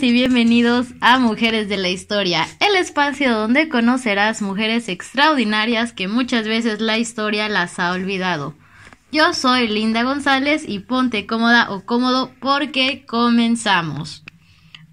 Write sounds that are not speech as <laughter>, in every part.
y bienvenidos a Mujeres de la Historia, el espacio donde conocerás mujeres extraordinarias que muchas veces la historia las ha olvidado. Yo soy Linda González y ponte cómoda o cómodo porque comenzamos.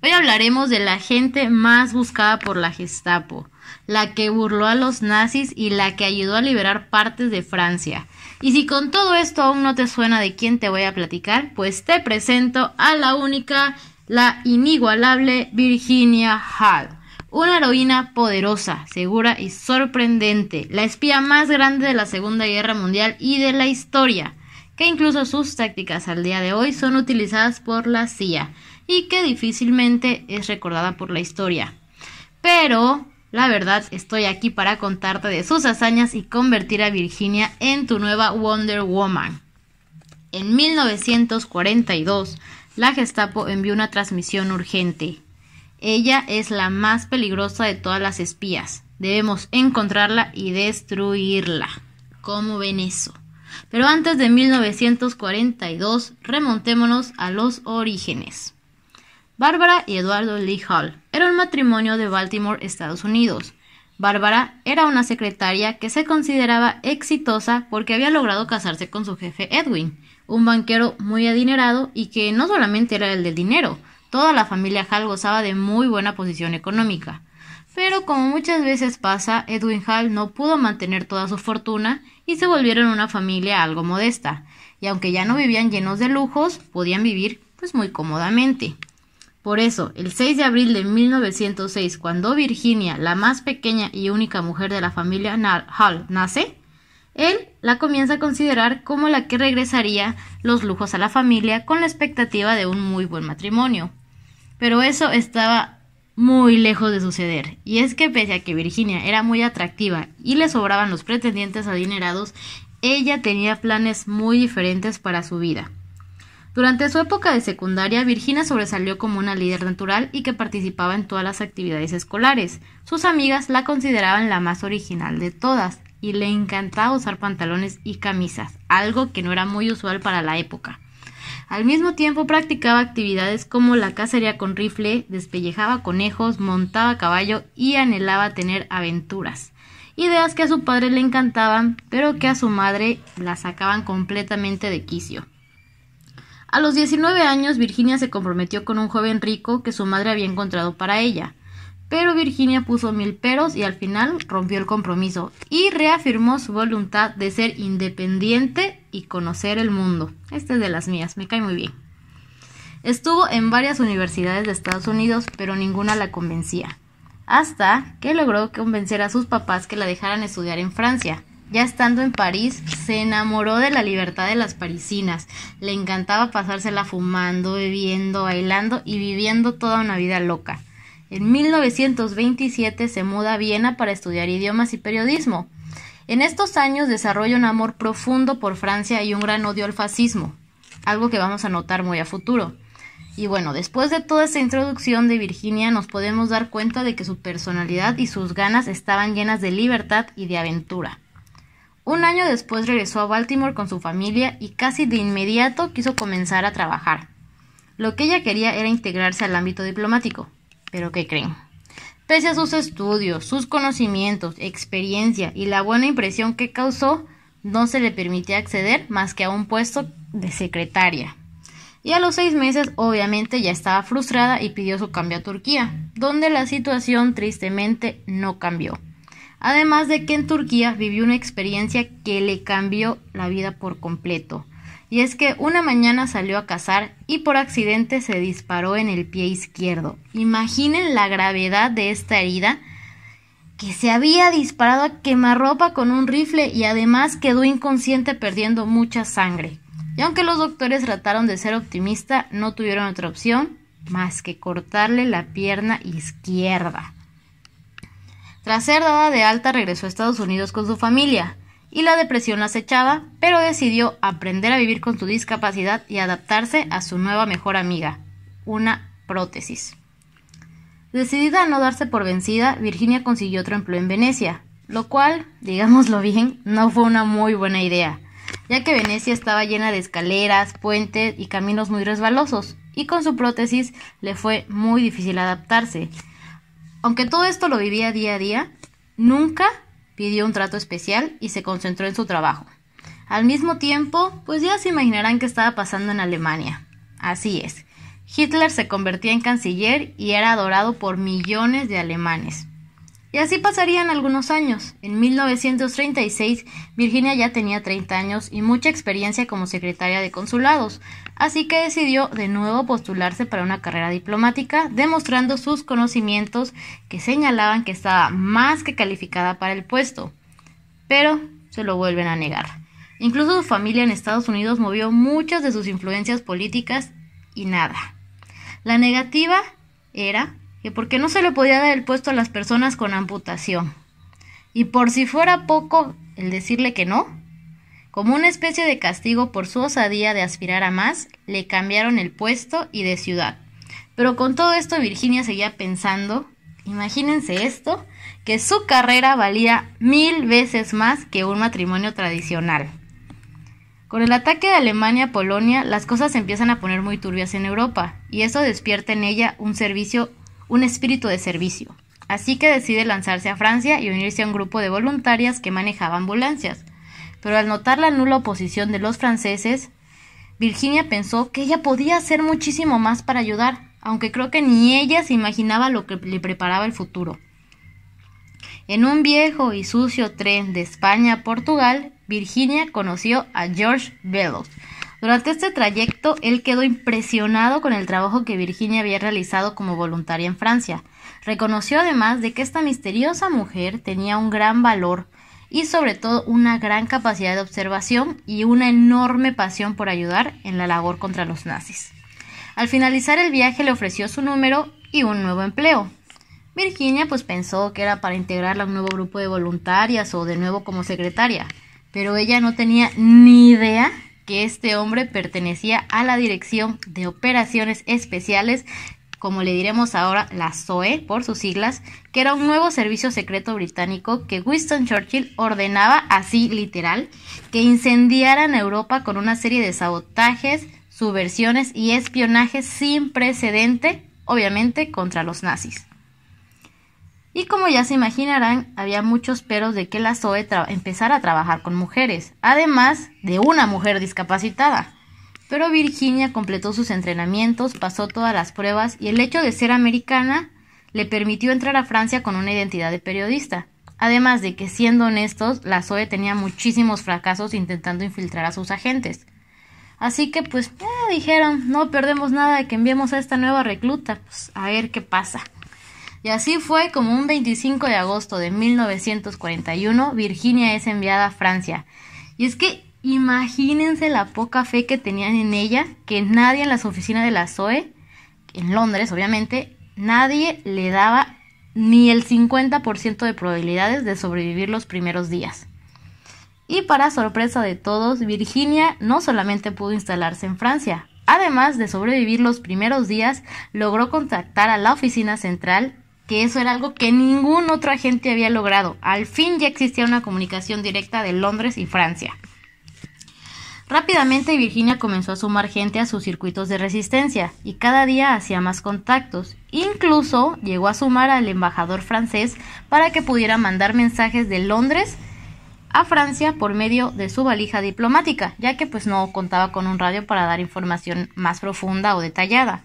Hoy hablaremos de la gente más buscada por la Gestapo, la que burló a los nazis y la que ayudó a liberar partes de Francia. Y si con todo esto aún no te suena de quién te voy a platicar, pues te presento a la única la inigualable Virginia Hall. Una heroína poderosa, segura y sorprendente, la espía más grande de la Segunda Guerra Mundial y de la historia, que incluso sus tácticas al día de hoy son utilizadas por la CIA y que difícilmente es recordada por la historia. Pero, la verdad, estoy aquí para contarte de sus hazañas y convertir a Virginia en tu nueva Wonder Woman. En 1942, la Gestapo envió una transmisión urgente. Ella es la más peligrosa de todas las espías. Debemos encontrarla y destruirla. ¿Cómo ven eso? Pero antes de 1942, remontémonos a los orígenes. Bárbara y Eduardo Lee Hall era un matrimonio de Baltimore, Estados Unidos. Bárbara era una secretaria que se consideraba exitosa porque había logrado casarse con su jefe Edwin, un banquero muy adinerado y que no solamente era el del dinero, toda la familia Hall gozaba de muy buena posición económica. Pero como muchas veces pasa, Edwin Hall no pudo mantener toda su fortuna y se volvieron una familia algo modesta, y aunque ya no vivían llenos de lujos, podían vivir pues muy cómodamente. Por eso, el 6 de abril de 1906, cuando Virginia, la más pequeña y única mujer de la familia Hall, nace, él la comienza a considerar como la que regresaría los lujos a la familia con la expectativa de un muy buen matrimonio. Pero eso estaba muy lejos de suceder, y es que pese a que Virginia era muy atractiva y le sobraban los pretendientes adinerados, ella tenía planes muy diferentes para su vida. Durante su época de secundaria, Virginia sobresalió como una líder natural y que participaba en todas las actividades escolares. Sus amigas la consideraban la más original de todas, y le encantaba usar pantalones y camisas, algo que no era muy usual para la época. Al mismo tiempo practicaba actividades como la cacería con rifle, despellejaba conejos, montaba caballo y anhelaba tener aventuras. Ideas que a su padre le encantaban, pero que a su madre la sacaban completamente de quicio. A los 19 años, Virginia se comprometió con un joven rico que su madre había encontrado para ella pero Virginia puso mil peros y al final rompió el compromiso y reafirmó su voluntad de ser independiente y conocer el mundo. Este es de las mías, me cae muy bien. Estuvo en varias universidades de Estados Unidos, pero ninguna la convencía. Hasta que logró convencer a sus papás que la dejaran estudiar en Francia. Ya estando en París, se enamoró de la libertad de las parisinas. Le encantaba pasársela fumando, bebiendo, bailando y viviendo toda una vida loca. En 1927 se muda a Viena para estudiar idiomas y periodismo. En estos años desarrolla un amor profundo por Francia y un gran odio al fascismo, algo que vamos a notar muy a futuro. Y bueno, después de toda esta introducción de Virginia nos podemos dar cuenta de que su personalidad y sus ganas estaban llenas de libertad y de aventura. Un año después regresó a Baltimore con su familia y casi de inmediato quiso comenzar a trabajar. Lo que ella quería era integrarse al ámbito diplomático. Pero ¿qué creen? Pese a sus estudios, sus conocimientos, experiencia y la buena impresión que causó, no se le permitía acceder más que a un puesto de secretaria. Y a los seis meses obviamente ya estaba frustrada y pidió su cambio a Turquía, donde la situación tristemente no cambió. Además de que en Turquía vivió una experiencia que le cambió la vida por completo y es que una mañana salió a cazar y por accidente se disparó en el pie izquierdo. Imaginen la gravedad de esta herida que se había disparado a quemarropa con un rifle y además quedó inconsciente perdiendo mucha sangre. Y aunque los doctores trataron de ser optimista, no tuvieron otra opción más que cortarle la pierna izquierda. Tras ser dada de alta, regresó a Estados Unidos con su familia y la depresión la acechaba, pero decidió aprender a vivir con su discapacidad y adaptarse a su nueva mejor amiga, una prótesis. Decidida a no darse por vencida, Virginia consiguió otro empleo en Venecia, lo cual, <laughs> digámoslo bien, no fue una muy buena idea, ya que Venecia estaba llena de escaleras, puentes y caminos muy resbalosos, y con su prótesis le fue muy difícil adaptarse. Aunque todo esto lo vivía día a día, nunca pidió un trato especial y se concentró en su trabajo. Al mismo tiempo, pues ya se imaginarán qué estaba pasando en Alemania. Así es, Hitler se convertía en canciller y era adorado por millones de alemanes. Y así pasarían algunos años. En 1936, Virginia ya tenía 30 años y mucha experiencia como secretaria de consulados, así que decidió de nuevo postularse para una carrera diplomática, demostrando sus conocimientos que señalaban que estaba más que calificada para el puesto, pero se lo vuelven a negar. Incluso su familia en Estados Unidos movió muchas de sus influencias políticas y nada. La negativa era que porque no se le podía dar el puesto a las personas con amputación. Y por si fuera poco el decirle que no, como una especie de castigo por su osadía de aspirar a más, le cambiaron el puesto y de ciudad. Pero con todo esto Virginia seguía pensando, imagínense esto, que su carrera valía mil veces más que un matrimonio tradicional. Con el ataque de Alemania a Polonia, las cosas se empiezan a poner muy turbias en Europa, y eso despierta en ella un servicio, un espíritu de servicio. Así que decide lanzarse a Francia y unirse a un grupo de voluntarias que manejaba ambulancias pero al notar la nula oposición de los franceses, Virginia pensó que ella podía hacer muchísimo más para ayudar, aunque creo que ni ella se imaginaba lo que le preparaba el futuro. En un viejo y sucio tren de España a Portugal, Virginia conoció a George Bellows. Durante este trayecto, él quedó impresionado con el trabajo que Virginia había realizado como voluntaria en Francia. Reconoció además de que esta misteriosa mujer tenía un gran valor, y sobre todo una gran capacidad de observación y una enorme pasión por ayudar en la labor contra los nazis. Al finalizar el viaje le ofreció su número y un nuevo empleo. Virginia pues pensó que era para integrarla a un nuevo grupo de voluntarias o de nuevo como secretaria, pero ella no tenía ni idea que este hombre pertenecía a la Dirección de Operaciones Especiales como le diremos ahora la SOE por sus siglas, que era un nuevo servicio secreto británico que Winston Churchill ordenaba, así literal, que incendiaran Europa con una serie de sabotajes, subversiones y espionajes sin precedente, obviamente, contra los nazis. Y como ya se imaginarán, había muchos peros de que la SOE empezara a trabajar con mujeres, además de una mujer discapacitada. Pero Virginia completó sus entrenamientos, pasó todas las pruebas y el hecho de ser americana le permitió entrar a Francia con una identidad de periodista. Además de que, siendo honestos, la SOE tenía muchísimos fracasos intentando infiltrar a sus agentes. Así que pues dijeron, no perdemos nada de que enviemos a esta nueva recluta, pues a ver qué pasa. Y así fue como un 25 de agosto de 1941 Virginia es enviada a Francia. Y es que Imagínense la poca fe que tenían en ella, que nadie en las oficinas de la SOE, en Londres obviamente, nadie le daba ni el 50% de probabilidades de sobrevivir los primeros días. Y para sorpresa de todos, Virginia no solamente pudo instalarse en Francia, además de sobrevivir los primeros días, logró contactar a la oficina central, que eso era algo que ningún otro agente había logrado. Al fin ya existía una comunicación directa de Londres y Francia. Rápidamente Virginia comenzó a sumar gente a sus circuitos de resistencia y cada día hacía más contactos. Incluso llegó a sumar al embajador francés para que pudiera mandar mensajes de Londres a Francia por medio de su valija diplomática, ya que pues no contaba con un radio para dar información más profunda o detallada.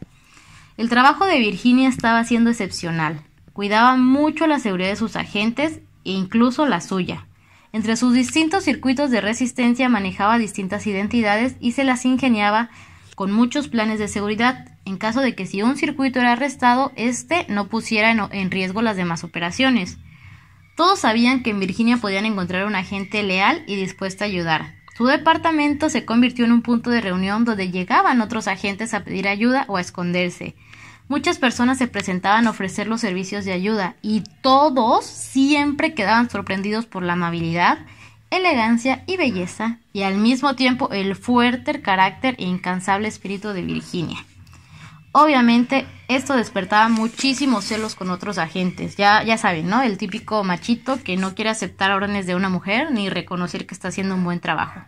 El trabajo de Virginia estaba siendo excepcional. Cuidaba mucho la seguridad de sus agentes e incluso la suya. Entre sus distintos circuitos de resistencia manejaba distintas identidades y se las ingeniaba con muchos planes de seguridad, en caso de que si un circuito era arrestado, éste no pusiera en riesgo las demás operaciones. Todos sabían que en Virginia podían encontrar un agente leal y dispuesto a ayudar. Su departamento se convirtió en un punto de reunión donde llegaban otros agentes a pedir ayuda o a esconderse. Muchas personas se presentaban a ofrecer los servicios de ayuda y todos siempre quedaban sorprendidos por la amabilidad, elegancia y belleza y al mismo tiempo el fuerte carácter e incansable espíritu de Virginia. Obviamente esto despertaba muchísimos celos con otros agentes. Ya, ya saben, ¿no? El típico machito que no quiere aceptar órdenes de una mujer ni reconocer que está haciendo un buen trabajo.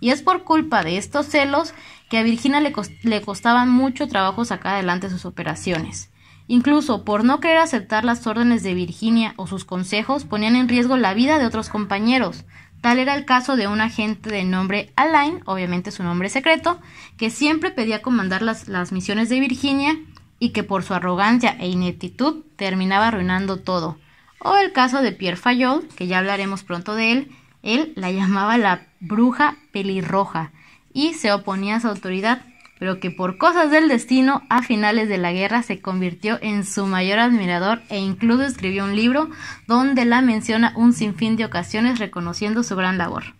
Y es por culpa de estos celos que a Virginia le, costaba le costaban mucho trabajo sacar adelante sus operaciones. Incluso por no querer aceptar las órdenes de Virginia o sus consejos ponían en riesgo la vida de otros compañeros. Tal era el caso de un agente de nombre Alain, obviamente su nombre secreto, que siempre pedía comandar las, las misiones de Virginia y que por su arrogancia e ineptitud terminaba arruinando todo. O el caso de Pierre Fayol, que ya hablaremos pronto de él, él la llamaba la bruja pelirroja y se oponía a su autoridad, pero que por cosas del destino a finales de la guerra se convirtió en su mayor admirador e incluso escribió un libro donde la menciona un sinfín de ocasiones reconociendo su gran labor.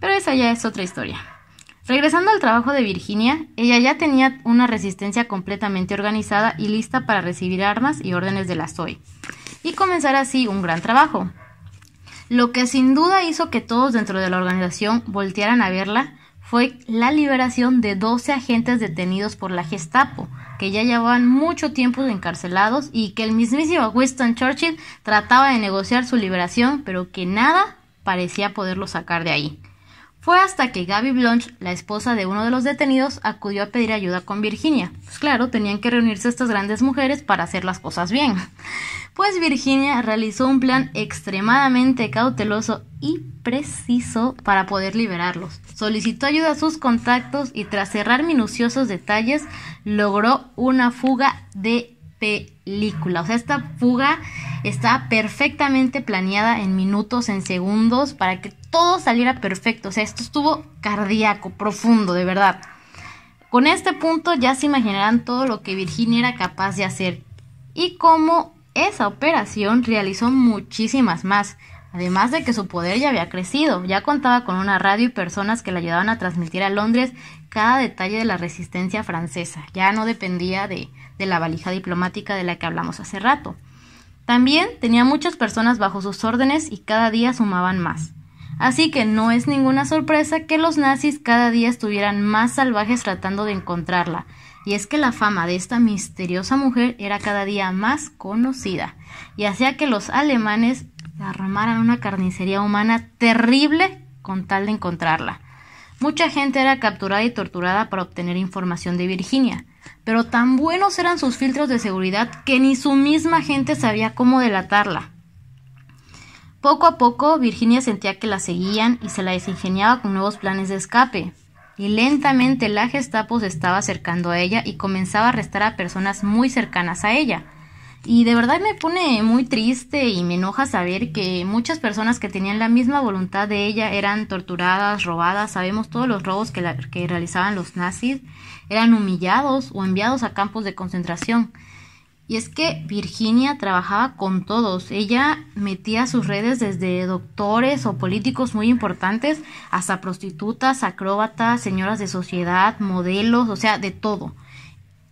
Pero esa ya es otra historia. Regresando al trabajo de Virginia, ella ya tenía una resistencia completamente organizada y lista para recibir armas y órdenes de la SOE, y comenzar así un gran trabajo. Lo que sin duda hizo que todos dentro de la organización voltearan a verla fue la liberación de 12 agentes detenidos por la Gestapo, que ya llevaban mucho tiempo encarcelados y que el mismísimo Winston Churchill trataba de negociar su liberación, pero que nada parecía poderlo sacar de ahí. Fue hasta que Gaby Blanche, la esposa de uno de los detenidos, acudió a pedir ayuda con Virginia. Pues claro, tenían que reunirse estas grandes mujeres para hacer las cosas bien. Pues Virginia realizó un plan extremadamente cauteloso y preciso para poder liberarlos. Solicitó ayuda a sus contactos y tras cerrar minuciosos detalles logró una fuga de o sea, esta fuga está perfectamente planeada en minutos, en segundos, para que todo saliera perfecto. O sea, esto estuvo cardíaco, profundo, de verdad. Con este punto ya se imaginarán todo lo que Virginia era capaz de hacer y cómo esa operación realizó muchísimas más. Además de que su poder ya había crecido, ya contaba con una radio y personas que le ayudaban a transmitir a Londres cada detalle de la resistencia francesa. Ya no dependía de, de la valija diplomática de la que hablamos hace rato. También tenía muchas personas bajo sus órdenes y cada día sumaban más. Así que no es ninguna sorpresa que los nazis cada día estuvieran más salvajes tratando de encontrarla, y es que la fama de esta misteriosa mujer era cada día más conocida, y hacía que los alemanes armaran una carnicería humana terrible con tal de encontrarla. Mucha gente era capturada y torturada para obtener información de Virginia, pero tan buenos eran sus filtros de seguridad que ni su misma gente sabía cómo delatarla. Poco a poco, Virginia sentía que la seguían y se la desingeniaba con nuevos planes de escape. Y lentamente la Gestapo se estaba acercando a ella y comenzaba a arrestar a personas muy cercanas a ella, y de verdad me pone muy triste y me enoja saber que muchas personas que tenían la misma voluntad de ella eran torturadas, robadas, sabemos todos los robos que, que realizaban los nazis, eran humillados o enviados a campos de concentración. Y es que Virginia trabajaba con todos. Ella metía sus redes desde doctores o políticos muy importantes hasta prostitutas, acróbatas, señoras de sociedad, modelos, o sea, de todo.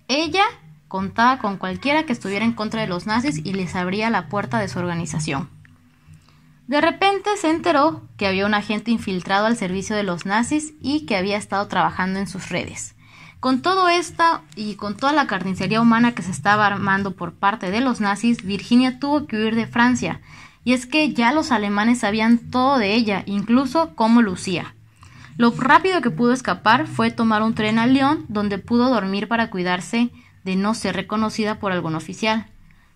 Ella contaba con cualquiera que estuviera en contra de los nazis y les abría la puerta de su organización. De repente se enteró que había un agente infiltrado al servicio de los nazis y que había estado trabajando en sus redes. Con todo esto y con toda la carnicería humana que se estaba armando por parte de los nazis, Virginia tuvo que huir de Francia, y es que ya los alemanes sabían todo de ella, incluso cómo lucía. Lo rápido que pudo escapar fue tomar un tren a Lyon, donde pudo dormir para cuidarse de no ser reconocida por algún oficial.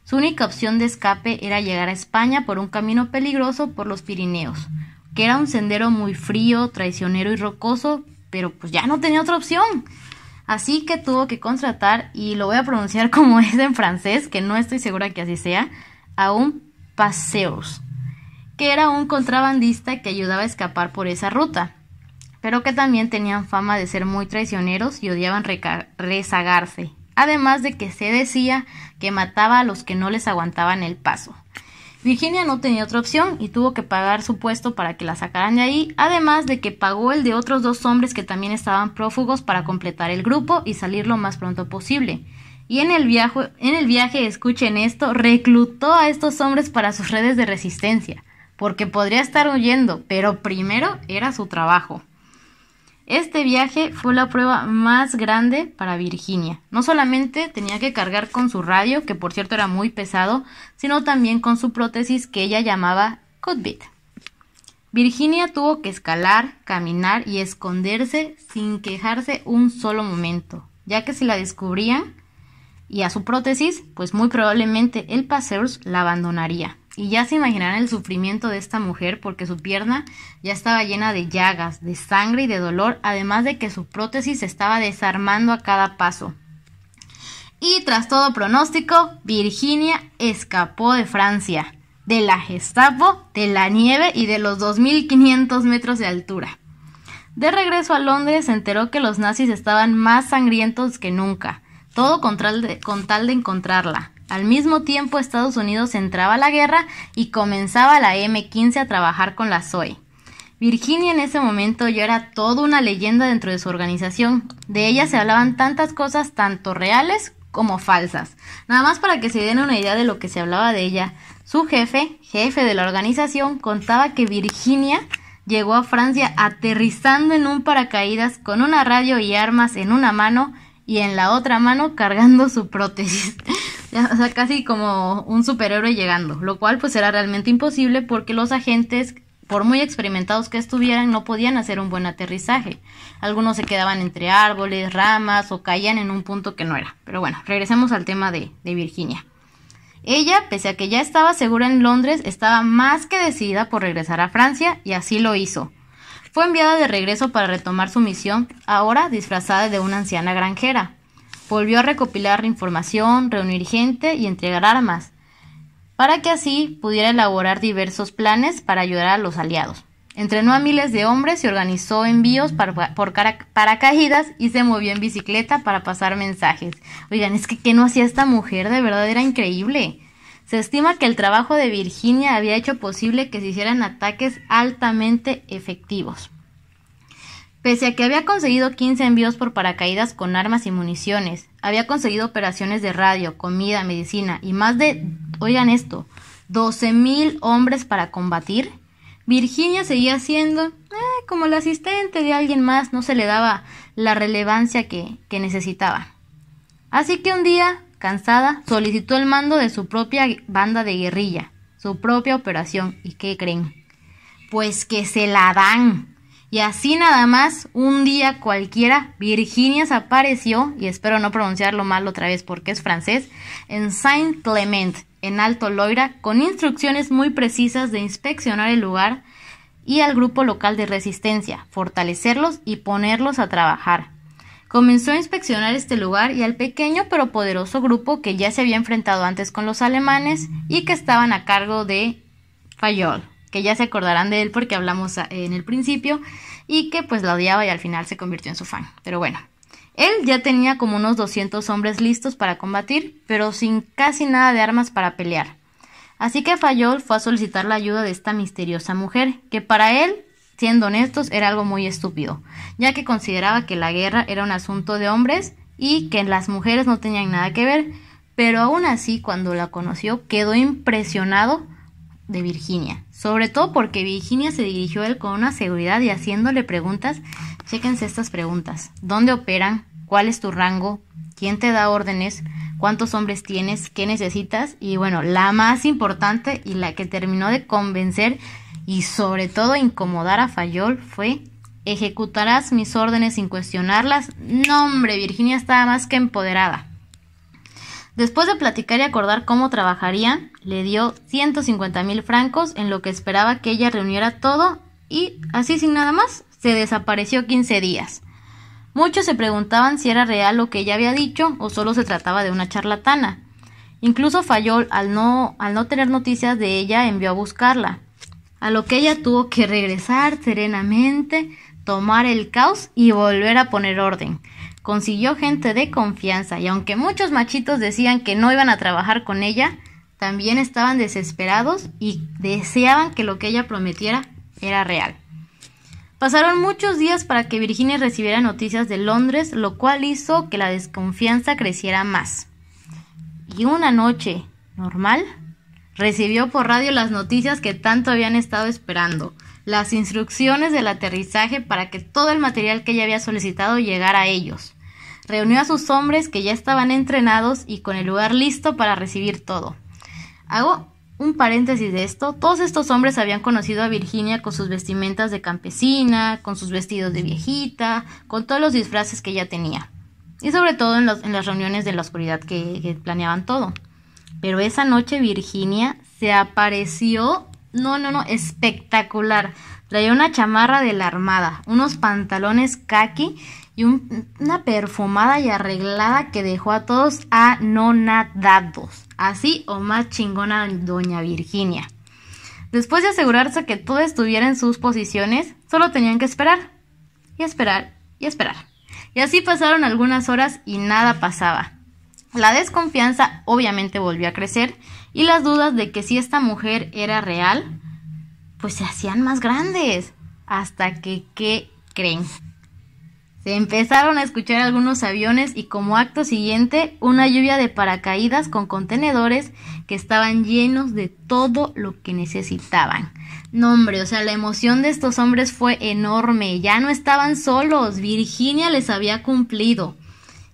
Su única opción de escape era llegar a España por un camino peligroso por los Pirineos, que era un sendero muy frío, traicionero y rocoso, pero pues ya no tenía otra opción. Así que tuvo que contratar, y lo voy a pronunciar <laughs> como es en francés, que no estoy segura que así sea, a un paseos, que era un contrabandista que ayudaba a escapar por esa ruta, pero que también tenían fama de ser muy traicioneros y odiaban rezagarse además de que se decía que mataba a los que no les aguantaban el paso. Virginia no tenía otra opción y tuvo que pagar su puesto para que la sacaran de ahí, además de que pagó el de otros dos hombres que también estaban prófugos para completar el grupo y salir lo más pronto posible. Y en el viaje, en el viaje escuchen esto, reclutó a estos hombres para sus redes de resistencia, porque podría estar huyendo, pero primero era su trabajo. Este viaje fue la prueba más grande para Virginia. No solamente tenía que cargar con su radio, que por cierto era muy pesado, sino también con su prótesis que ella llamaba Codbit. Virginia tuvo que escalar, caminar y esconderse sin quejarse un solo momento, ya que si la descubrían, y a su prótesis, pues muy probablemente el Paseurs la abandonaría. Y ya se imaginarán el sufrimiento de esta mujer porque su pierna ya estaba llena de llagas, de sangre y de dolor, además de que su prótesis se estaba desarmando a cada paso. Y tras todo pronóstico, Virginia escapó de Francia, de la Gestapo, de la nieve y de los 2.500 metros de altura. De regreso a Londres se enteró que los nazis estaban más sangrientos que nunca todo con tal, de, encontrarla. Al mismo tiempo Estados Unidos entraba a la guerra y comenzaba la M15 a trabajar con la SOE. Virginia en ese momento ya era toda una leyenda dentro de su organización. De ella se hablaban tantas cosas tanto reales como falsas. Nada más para que se den una idea de lo que se hablaba de ella. Su jefe, jefe de la organización, contaba que Virginia llegó a Francia aterrizando en un paracaídas con una radio y armas en una mano y en la otra mano cargando su prótesis. <laughs> o sea, casi como un superhéroe llegando, lo cual pues era realmente imposible porque los agentes, por muy experimentados que estuvieran, no podían hacer un buen aterrizaje. Algunos se quedaban entre árboles, ramas o caían en un punto que no era. Pero bueno, regresemos al tema de, Virginia. Ella, pese a que ya estaba segura en Londres, estaba más que decidida por regresar a Francia y así lo hizo. Fue enviada de regreso para retomar su misión, ahora disfrazada de una anciana granjera. Volvió a recopilar información, reunir gente y entregar armas, para que así pudiera elaborar diversos planes para ayudar a los aliados. Entrenó a miles de hombres y organizó envíos para, por paracaídas y se movió en bicicleta para pasar mensajes. Oigan, es que ¿qué no hacía esta mujer? De verdad era increíble. Se estima que el trabajo de Virginia había hecho posible que se hicieran ataques altamente efectivos. Pese a que había conseguido 15 envíos por paracaídas con armas y municiones, había conseguido operaciones de radio, comida, medicina y más de, oigan esto, 12.000 hombres para combatir, Virginia seguía siendo eh, como la asistente de alguien más, no se le daba la relevancia que, que necesitaba. Así que un día Cansada, solicitó el mando de su propia banda de guerrilla, su propia operación. ¿Y qué creen? Pues que se la dan. Y así nada más, un día cualquiera, Virginia se apareció, y espero no pronunciarlo mal otra vez porque es francés, en Saint Clement, en Alto Loira, con instrucciones muy precisas de inspeccionar el lugar y al grupo local de resistencia, fortalecerlos y ponerlos a trabajar. Comenzó a inspeccionar este lugar y al pequeño pero poderoso grupo que ya se había enfrentado antes con los alemanes y que estaban a cargo de Fayol, que ya se acordarán de él porque hablamos en el principio y que pues la odiaba y al final se convirtió en su fan. Pero bueno, él ya tenía como unos 200 hombres listos para combatir, pero sin casi nada de armas para pelear. Así que Fayol fue a solicitar la ayuda de esta misteriosa mujer, que para él Siendo honestos, era algo muy estúpido, ya que consideraba que la guerra era un asunto de hombres y que las mujeres no tenían nada que ver, pero aún así cuando la conoció quedó impresionado de Virginia, sobre todo porque Virginia se dirigió a él con una seguridad y haciéndole preguntas, chéquense estas preguntas, ¿dónde operan? ¿Cuál es tu rango? ¿Quién te da órdenes? ¿Cuántos hombres tienes? ¿Qué necesitas? Y bueno, la más importante y la que terminó de convencer y sobre todo incomodar a Fayol fue ejecutarás mis órdenes sin cuestionarlas. No, hombre, Virginia estaba más que empoderada. Después de platicar y acordar cómo trabajarían, le dio 150 mil francos en lo que esperaba que ella reuniera todo y, así sin nada más, se desapareció 15 días. Muchos se preguntaban si era real lo que ella había dicho o solo se trataba de una charlatana. Incluso Fayol, al no, al no tener noticias de ella, envió a buscarla, a lo que ella tuvo que regresar serenamente, tomar el caos y volver a poner orden. Consiguió gente de confianza y aunque muchos machitos decían que no iban a trabajar con ella, también estaban desesperados y deseaban que lo que ella prometiera era real. Pasaron muchos días para que Virginia recibiera noticias de Londres, lo cual hizo que la desconfianza creciera más. Y una noche normal, Recibió por radio las noticias que tanto habían estado esperando, las instrucciones del aterrizaje para que todo el material que ella había solicitado llegara a ellos. Reunió a sus hombres que ya estaban entrenados y con el lugar listo para recibir todo. Hago un paréntesis de esto, todos estos hombres habían conocido a Virginia con sus vestimentas de campesina, con sus vestidos de viejita, con todos los disfraces que ella tenía. Y sobre todo en, las reuniones de la oscuridad que planeaban todo. Pero esa noche Virginia se apareció, no, no, no, espectacular. Traía una chamarra de la armada, unos pantalones kaki y una perfumada y arreglada que dejó a todos anonadados. Así o más chingona doña Virginia. Después de asegurarse que todo estuviera en sus posiciones, solo tenían que esperar y esperar y esperar. Y así pasaron algunas horas y nada pasaba. La desconfianza obviamente volvió a crecer y las dudas de que si esta mujer era real, pues se hacían más grandes. Hasta que, ¿qué creen? Se empezaron a escuchar algunos aviones y como acto siguiente una lluvia de paracaídas con contenedores que estaban llenos de todo lo que necesitaban. No hombre, o sea, la emoción de estos hombres fue enorme, ya no estaban solos, Virginia les había cumplido.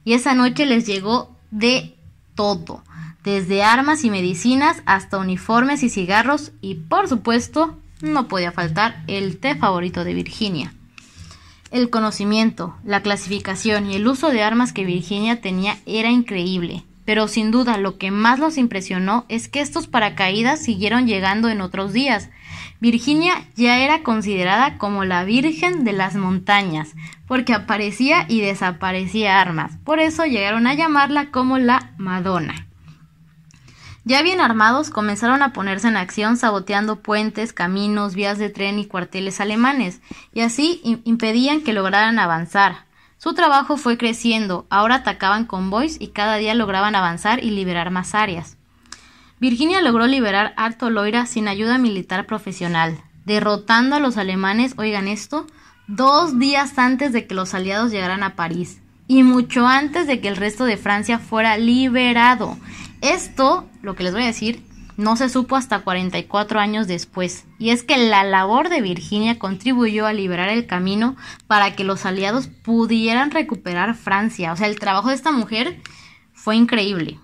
Y esa noche les llegó de todo, desde armas y medicinas hasta uniformes y cigarros y por supuesto no podía faltar el té favorito de Virginia. El conocimiento, la clasificación y el uso de armas que Virginia tenía era increíble, pero sin duda lo que más los impresionó es que estos paracaídas siguieron llegando en otros días, Virginia ya era considerada como la Virgen de las Montañas, porque aparecía y desaparecía armas, por eso llegaron a llamarla como la Madonna. Ya bien armados, comenzaron a ponerse en acción saboteando puentes, caminos, vías de tren y cuarteles alemanes, y así impedían que lograran avanzar. Su trabajo fue creciendo, ahora atacaban convoys y cada día lograban avanzar y liberar más áreas. Virginia logró liberar Arto Loira sin ayuda militar profesional, derrotando a los alemanes, oigan esto, dos días antes de que los aliados llegaran a París y mucho antes de que el resto de Francia fuera liberado. Esto, lo que les voy a decir, no se supo hasta 44 años después, y es que la labor de Virginia contribuyó a liberar el camino para que los aliados pudieran recuperar Francia. O sea, el trabajo de esta mujer fue increíble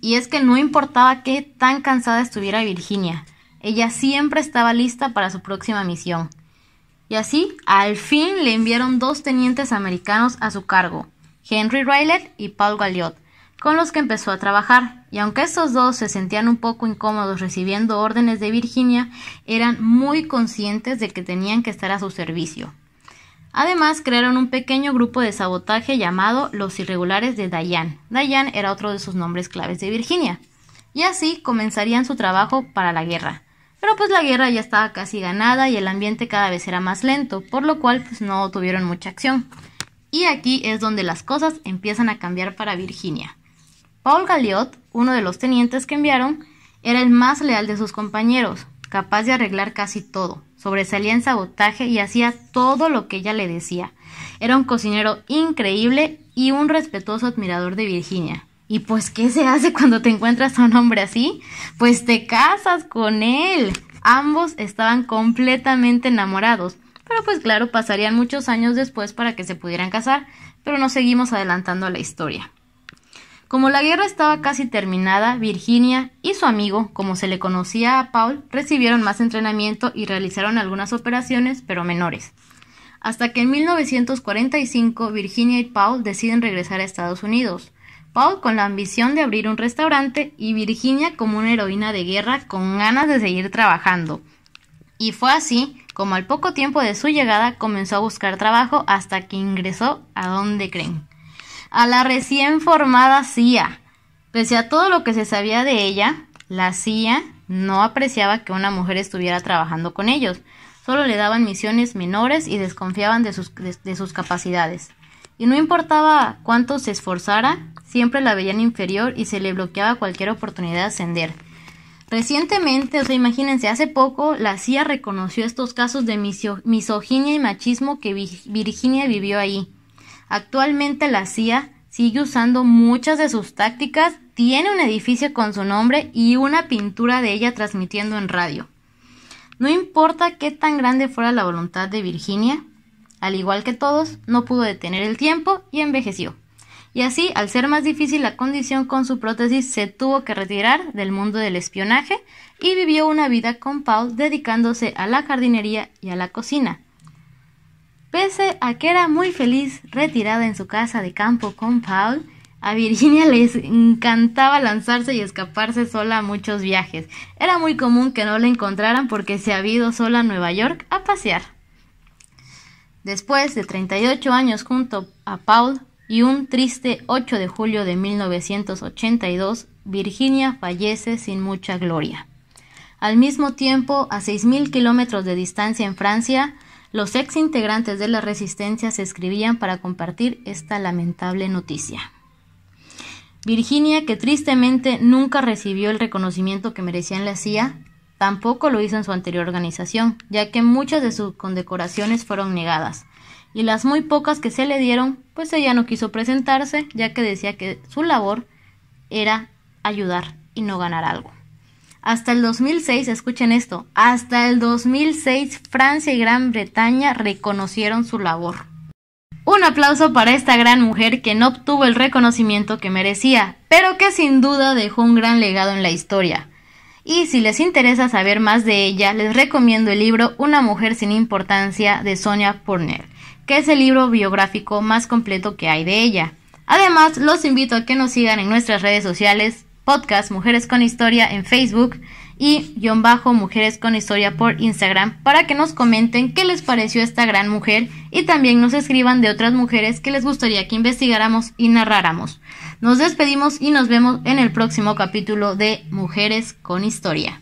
y es que no importaba qué tan cansada estuviera Virginia, ella siempre estaba lista para su próxima misión. Y así, al fin le enviaron dos tenientes americanos a su cargo, Henry Riley y Paul Galliot, con los que empezó a trabajar, y aunque estos dos se sentían un poco incómodos recibiendo órdenes de Virginia, eran muy conscientes de que tenían que estar a su servicio. Además, crearon un pequeño grupo de sabotaje llamado Los Irregulares de Dayan. Dayan era otro de sus nombres claves de Virginia. Y así comenzarían su trabajo para la guerra. Pero pues la guerra ya estaba casi ganada y el ambiente cada vez era más lento, por lo cual pues no tuvieron mucha acción. Y aquí es donde las cosas empiezan a cambiar para Virginia. Paul Galliot, uno de los tenientes que enviaron, era el más leal de sus compañeros, capaz de arreglar casi todo, sobresalía en sabotaje y hacía todo lo que ella le decía. Era un cocinero increíble y un respetuoso admirador de Virginia. Y pues, ¿qué se hace cuando te encuentras a un hombre así? Pues te casas con él. Ambos estaban completamente enamorados, pero pues claro, pasarían muchos años después para que se pudieran casar, pero no seguimos adelantando la historia. Como la guerra estaba casi terminada, Virginia y su amigo, como se le conocía a Paul, recibieron más entrenamiento y realizaron algunas operaciones, pero menores. Hasta que en 1945 Virginia y Paul deciden regresar a Estados Unidos. Paul con la ambición de abrir un restaurante y Virginia como una heroína de guerra con ganas de seguir trabajando. Y fue así como al poco tiempo de su llegada comenzó a buscar trabajo hasta que ingresó a donde creen a la recién formada CIA. Pese a todo lo que se sabía de ella, la CIA no apreciaba que una mujer estuviera trabajando con ellos, solo le daban misiones menores y desconfiaban de sus, de, sus capacidades. Y no importaba cuánto se esforzara, siempre la veían inferior y se le bloqueaba cualquier oportunidad de ascender. Recientemente, o sea, imagínense, hace poco la CIA reconoció estos casos de misoginia y machismo que Virginia vivió ahí. Actualmente la CIA sigue usando muchas de sus tácticas, tiene un edificio con su nombre y una pintura de ella transmitiendo en radio. No importa qué tan grande fuera la voluntad de Virginia, al igual que todos, no pudo detener el tiempo y envejeció. Y así, al ser más difícil la condición con su prótesis, se tuvo que retirar del mundo del espionaje y vivió una vida con Paul dedicándose a la jardinería y a la cocina. Pese a que era muy feliz retirada en su casa de campo con Paul, a Virginia le encantaba lanzarse y escaparse sola a muchos viajes. Era muy común que no la encontraran porque se había ido sola a Nueva York a pasear. Después de 38 años junto a Paul y un triste 8 de julio de 1982, Virginia fallece sin mucha gloria. Al mismo tiempo, a 6.000 kilómetros de distancia en Francia, los ex integrantes de la resistencia se escribían para compartir esta lamentable noticia. Virginia, que tristemente nunca recibió el reconocimiento que merecía en la CIA, tampoco lo hizo en su anterior organización, ya que muchas de sus condecoraciones fueron negadas, y las muy pocas que se le dieron, pues ella no quiso presentarse, ya que decía que su labor era ayudar y no ganar algo. Hasta el 2006, escuchen esto, hasta el 2006 Francia y Gran Bretaña reconocieron su labor. Un aplauso para esta gran mujer que no obtuvo el reconocimiento que merecía, pero que sin duda dejó un gran legado en la historia. Y si les interesa saber más de ella, les recomiendo el libro Una mujer sin importancia de Sonia Porner, que es el libro biográfico más completo que hay de ella. Además, los invito a que nos sigan en nuestras redes sociales podcast Mujeres con Historia en Facebook y guión bajo Mujeres con Historia por Instagram para que nos comenten qué les pareció esta gran mujer y también nos escriban de otras mujeres que les gustaría que investigáramos y narráramos. Nos despedimos y nos vemos en el próximo capítulo de Mujeres con Historia.